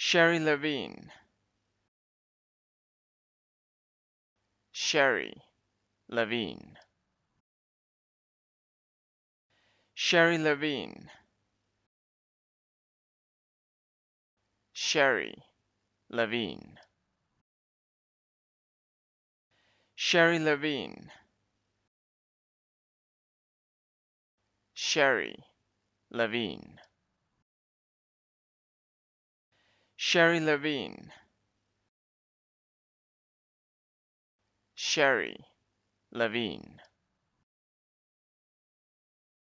Sherry Levine Sherry Levine Sherry Levine Sherry Levine Sherry Levine Sherry Levine Sherry Levine Sherry Levine